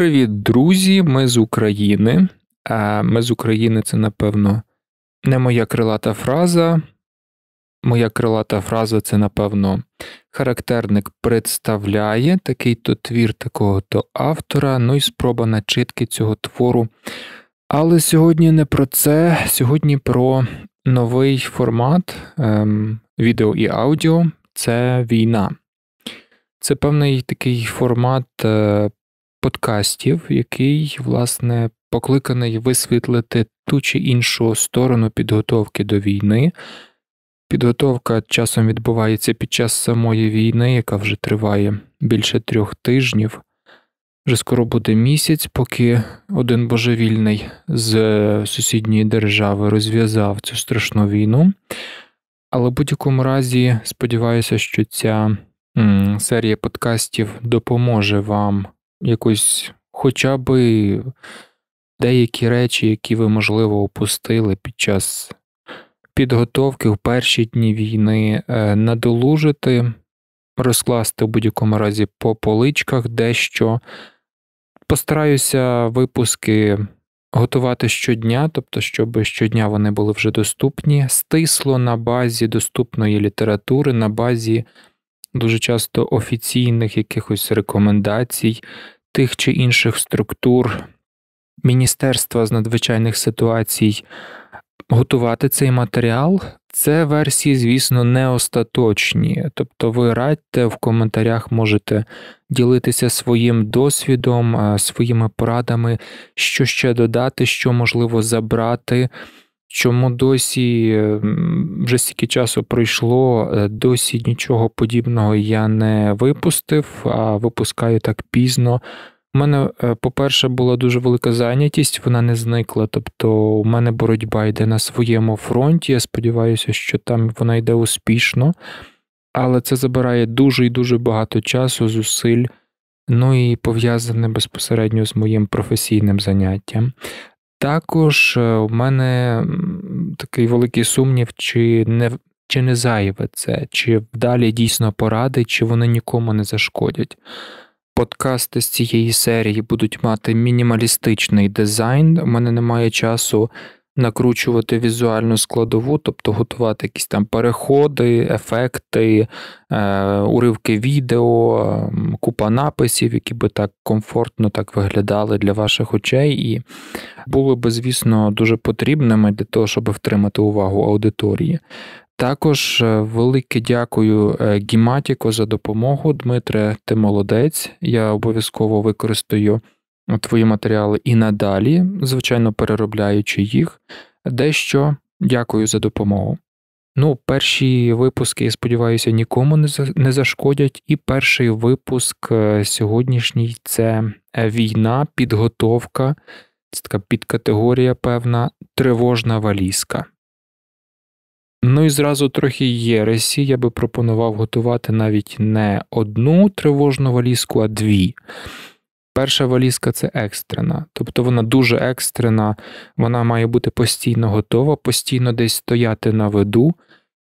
Привіт, друзі! Ми з України. А Ми з України це, напевно, не моя крилата фраза. Моя крилата фраза це, напевно, характерник представляє такий то твір такого-то автора, ну і спроба начитки цього твору. Але сьогодні не про це, сьогодні про новий формат ем, відео і аудіо це війна. Це певний такий формат е, подкастів, який, власне, покликаний висвітлити ту чи іншу сторону підготовки до війни. Підготовка часом відбувається під час самої війни, яка вже триває більше трьох тижнів. Вже скоро буде місяць, поки один божевільний з сусідньої держави розв'язав цю страшну війну. Але в будь-якому разі, сподіваюся, що ця серія подкастів допоможе вам якось хоча би деякі речі, які ви, можливо, опустили під час підготовки в перші дні війни, е, надолужити, розкласти в будь-якому разі по поличках дещо. Постараюся випуски. Готувати щодня, тобто, щоб щодня вони були вже доступні, стисло на базі доступної літератури, на базі дуже часто офіційних якихось рекомендацій тих чи інших структур, Міністерства з надзвичайних ситуацій, готувати цей матеріал. Це версії, звісно, не остаточні. Тобто, ви радьте в коментарях можете ділитися своїм досвідом, своїми порадами, що ще додати, що можливо забрати. Чому досі вже стільки часу пройшло, е, досі нічого подібного я не випустив, а випускаю так пізно. У мене, е, по-перше, була дуже велика зайнятість, вона не зникла. Тобто, у мене боротьба йде на своєму фронті. Я сподіваюся, що там вона йде успішно, але це забирає дуже і дуже багато часу, зусиль. Ну і пов'язане безпосередньо з моїм професійним заняттям. Також е, у мене такий великий сумнів, чи не чи не зайве це, чи вдалі дійсно поради, чи вони нікому не зашкодять. Подкасти з цієї серії будуть мати мінімалістичний дизайн. У мене немає часу накручувати візуальну складову, тобто готувати якісь там переходи, ефекти, е, уривки відео, купа написів, які би так комфортно так виглядали для ваших очей, і були би, звісно, дуже потрібними для того, щоб втримати увагу аудиторії. Також е, велике дякую е, Гіматіко за допомогу. Дмитре, ти молодець. Я обов'язково використаю. Ну, твої матеріали і надалі, звичайно, переробляючи їх, дещо дякую за допомогу. Ну, перші випуски, я сподіваюся, нікому не зашкодять. І перший випуск е, сьогоднішній це е, війна, підготовка, це така підкатегорія, певна, тривожна валізка. Ну і зразу трохи єресі. Я би пропонував готувати навіть не одну тривожну валізку, а дві. Перша валізка це екстрена, тобто вона дуже екстрена, вона має бути постійно готова, постійно десь стояти на виду,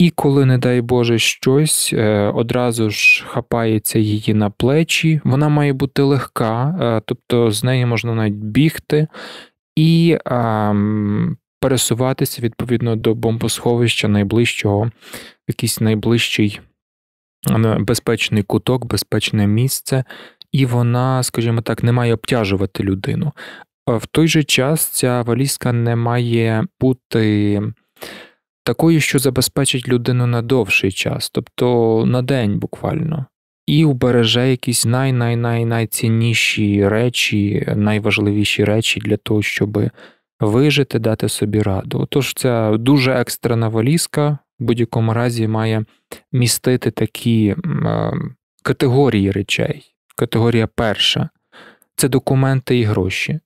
і коли, не дай Боже, щось е, одразу ж хапається її на плечі, вона має бути легка, е, тобто з неї можна навіть бігти і ем, пересуватися відповідно до бомбосховища найближчого, якийсь найближчий е, безпечний куток, безпечне місце і вона, скажімо так, не має обтяжувати людину. В той же час ця валізка не має бути такою, що забезпечить людину на довший час, тобто на день буквально. І убереже якісь най-най-най-найцінніші речі, найважливіші речі для того, щоб вижити, дати собі раду. Отож, ця дуже екстрена валізка в будь-якому разі має містити такі е, категорії речей, Категорія перша це документи і гроші.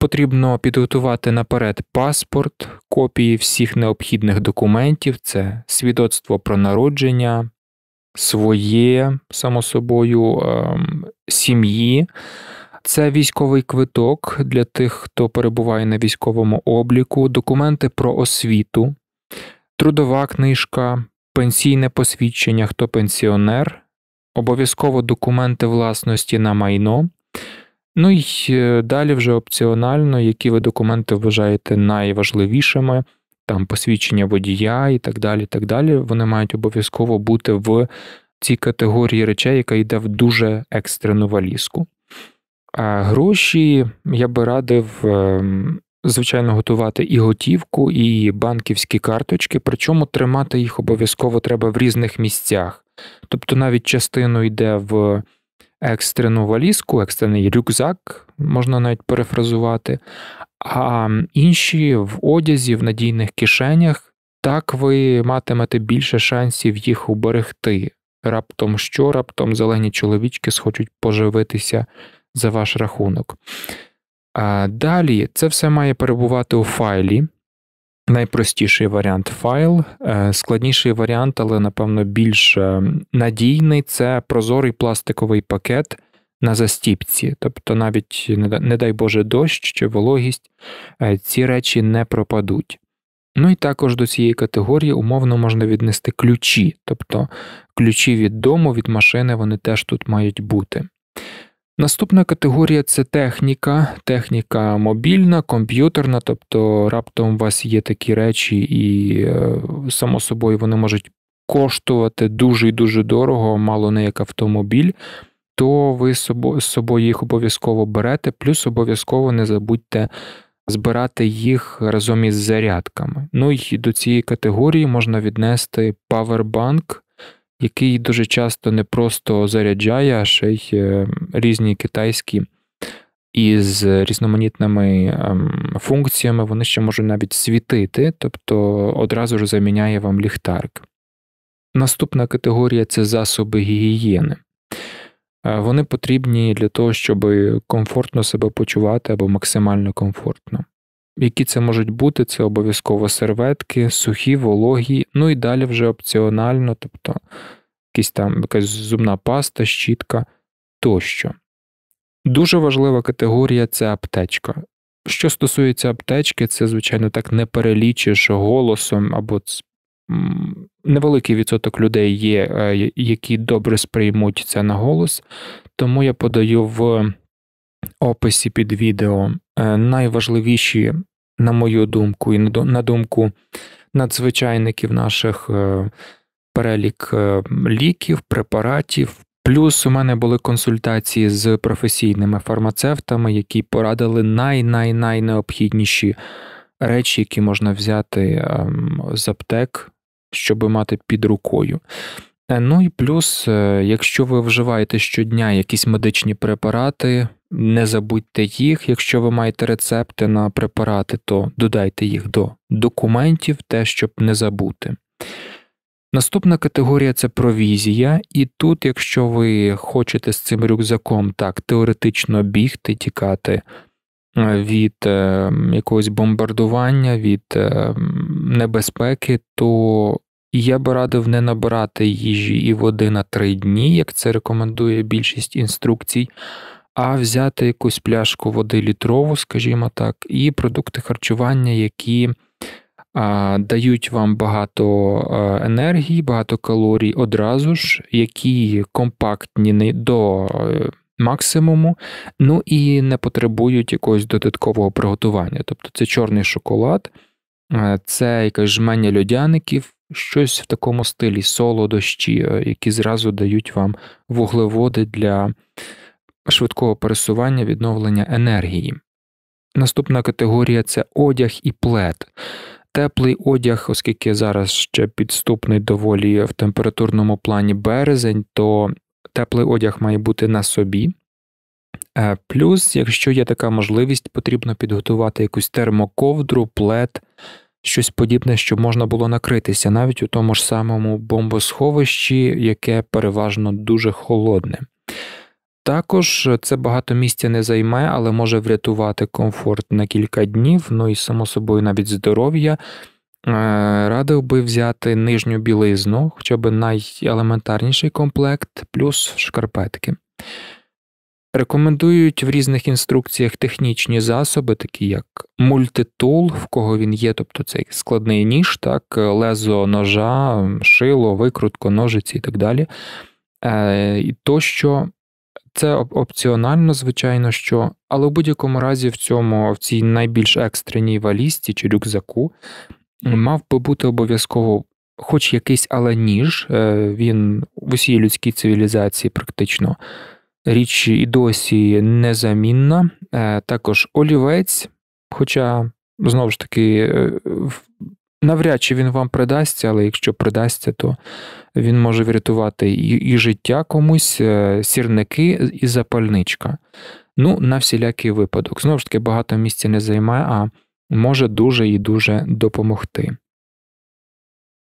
Потрібно підготувати наперед паспорт, копії всіх необхідних документів, це свідоцтво про народження, своє, само собою, ем, сім'ї. Це військовий квиток для тих, хто перебуває на військовому обліку, документи про освіту, трудова книжка, пенсійне посвідчення, хто пенсіонер, обов'язково документи власності на майно. Ну і е, далі вже опціонально, які ви документи вважаєте найважливішими, там посвідчення водія і так далі. так далі. Вони мають обов'язково бути в цій категорії речей, яка йде в дуже екстрену валізку. А Гроші я би радив, ем, звичайно, готувати і готівку, і банківські карточки, причому тримати їх обов'язково треба в різних місцях. Тобто навіть частину йде в екстрену валізку, екстрений рюкзак, можна навіть перефразувати, а інші в одязі, в надійних кишенях, так ви матимете більше шансів їх уберегти. Раптом що, раптом зелені чоловічки схочуть поживитися за ваш рахунок. Далі це все має перебувати у файлі. Найпростіший варіант файл, е, складніший варіант, але, напевно, більш е, надійний це прозорий пластиковий пакет на застіпці. Тобто, навіть, не дай Боже, дощ чи вологість, е, ці речі не пропадуть. Ну і також до цієї категорії умовно можна віднести ключі, тобто ключі від дому, від машини, вони теж тут мають бути. Наступна категорія це техніка, техніка мобільна, комп'ютерна, тобто раптом у вас є такі речі, і, е, само собою, вони можуть коштувати дуже і дуже дорого, мало не як автомобіль, то ви з собою їх обов'язково берете, плюс обов'язково не забудьте збирати їх разом із зарядками. Ну і до цієї категорії можна віднести павербанк який дуже часто не просто заряджає, а ще й е, різні китайські із різноманітними ем, функціями, вони ще можуть навіть світити, тобто одразу ж заміняє вам ліхтарик. Наступна категорія це засоби гігієни. Е, вони потрібні для того, щоб комфортно себе почувати або максимально комфортно. Які це можуть бути, це обов'язково серветки, сухі, вологі, ну і далі вже опціонально, тобто якісь там якась зубна паста, щітка тощо. Дуже важлива категорія це аптечка. Що стосується аптечки, це, звичайно, так не перелічиш голосом, або невеликий відсоток людей є, е, які добре сприймуть це на голос, тому я подаю в описі під відео е, найважливіші на мою думку, і на думку надзвичайників наших е, перелік е, ліків, препаратів. Плюс у мене були консультації з професійними фармацевтами, які порадили най-най-най необхідніші речі, які можна взяти ем, з аптек, щоб мати під рукою. Е, ну і плюс, якщо ви вживаєте щодня якісь медичні препарати, не забудьте їх, якщо ви маєте рецепти на препарати, то додайте їх до документів, те, щоб не забути. Наступна категорія це провізія, і тут, якщо ви хочете з цим рюкзаком так теоретично бігти, тікати е, від е, якогось бомбардування, від е, небезпеки, то я би радив не набирати їжі і води на три дні, як це рекомендує більшість інструкцій а взяти якусь пляшку води літрову, скажімо так, і продукти харчування, які а, дають вам багато енергії, багато калорій одразу ж, які компактні до. Е, максимуму, ну і не потребують якогось додаткового приготування. Тобто це чорний шоколад, е, це якась жменя льодяників, щось в такому стилі солодощі, е, які зразу дають вам вуглеводи для швидкого пересування відновлення енергії. Наступна категорія це одяг і плед. Теплий одяг, оскільки зараз ще підступний доволі в температурному плані березень, то теплий одяг має бути на собі. Е, плюс, якщо є така можливість, потрібно підготувати якусь термоковдру, плед, щось подібне, щоб можна було накритися навіть у тому ж самому бомбосховищі, яке переважно дуже холодне. Також е, це багато місця не займе, але може врятувати комфорт на кілька днів, ну і, само собою, навіть здоров'я. Е, радив би взяти нижню білизну, хоча б найелементарніший комплект, плюс шкарпетки. Рекомендують в різних інструкціях технічні засоби, такі як мультитул, в кого він є, тобто цей складний ніж, так, е, лезо ножа, шило, викрутко, ножиці і так далі. І то, це опціонально, звичайно, що, але в будь-якому разі в цьому, в цій найбільш екстреній валісті чи рюкзаку, мав би бути обов'язково хоч якийсь, але ніж. Е, він в усій людській цивілізації практично річ і досі незамінна. Е, також олівець, хоча, знову ж таки, е, навряд чи він вам придасться, але якщо придасться, то він може врятувати і, і життя комусь, е, сірники і запальничка. Ну, на всілякий випадок. Знову ж таки, багато місця не займає, а може дуже і дуже допомогти.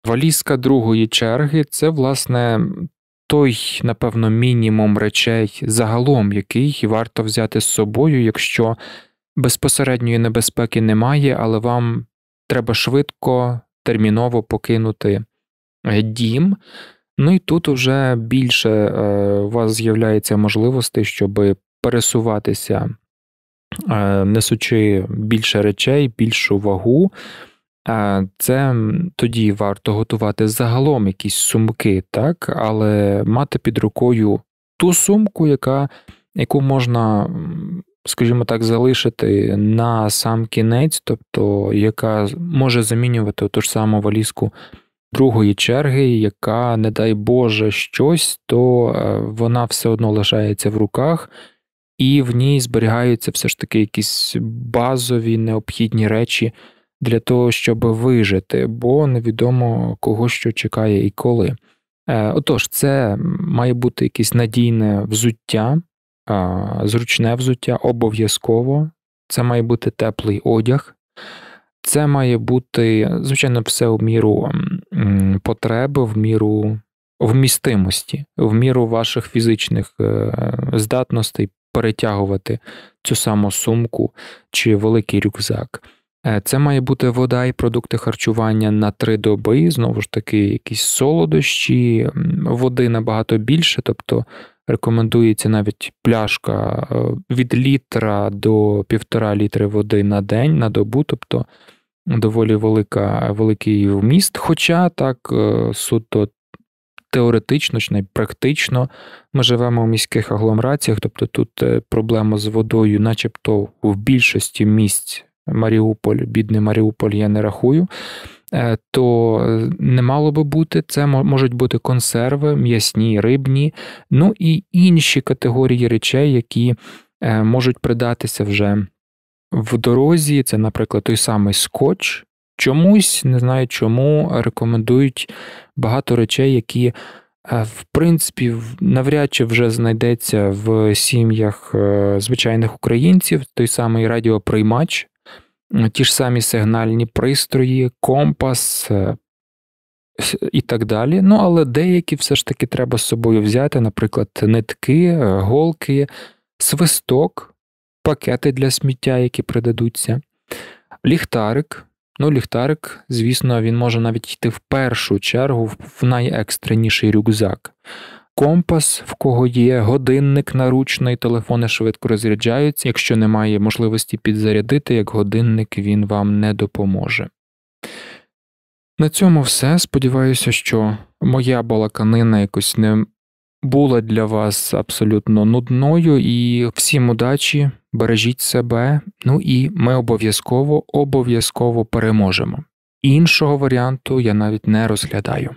Валізка другої черги це, власне, той, напевно, мінімум речей загалом, який варто взяти з собою, якщо безпосередньої небезпеки немає, але вам треба швидко, терміново покинути Е, дім. Ну і тут вже більше е, у вас з'являється можливостей, щоб пересуватися, е, несучи більше речей, більшу вагу. Це тоді варто готувати загалом якісь сумки, так, але мати під рукою ту сумку, яка, яку можна, скажімо так, залишити на сам кінець, тобто яка може замінювати ту ж саму валізку другої черги, яка, не дай Боже, щось, то е, вона все одно лишається в руках, і в ній зберігаються все ж таки якісь базові необхідні речі для того, щоб вижити, бо невідомо кого що чекає і коли. Е, отож, це має бути якесь надійне взуття, зручне взуття, обов'язково. Це має бути теплий одяг, це має бути, звичайно, все в міру потреби в міру вмістимості, в міру ваших фізичних е, здатностей перетягувати цю саму сумку чи великий рюкзак. Е, це має бути вода і продукти харчування на три доби, знову ж таки, якісь солодощі, води набагато більше, тобто рекомендується навіть пляшка е, від літра до півтора літри води на день на добу. тобто доволі велика, великий вміст. Хоча так е, суто теоретично чи практично ми живемо в міських агломераціях, тобто тут е, проблема з водою, начебто в більшості місць Маріуполь, бідний Маріуполь, я не рахую. Е, то не мало би бути, це можуть бути консерви, м'ясні, рибні, ну і інші категорії речей, які можуть придатися вже в дорозі, це, наприклад, той самий скотч. Чомусь, не знаю чому, рекомендують багато речей, які, е, в принципі, навряд чи вже знайдеться в сім'ях е, звичайних українців, той самий радіоприймач, ті ж самі сигнальні пристрої, компас. Е, і так далі. Ну, але деякі все ж таки треба з собою взяти, наприклад, нитки, голки, свисток, пакети для сміття, які придадуться, ліхтарик. Ну, ліхтарик, звісно, він може навіть йти в першу чергу в найекстреніший рюкзак. Компас, в кого є, годинник наручний, телефони швидко розряджаються. Якщо немає можливості підзарядити, як годинник він вам не допоможе. На цьому все. Сподіваюся, що моя балаканина якось не була для вас абсолютно нудною. І всім удачі, бережіть себе. Ну і ми обов'язково обов'язково переможемо. Іншого варіанту я навіть не розглядаю.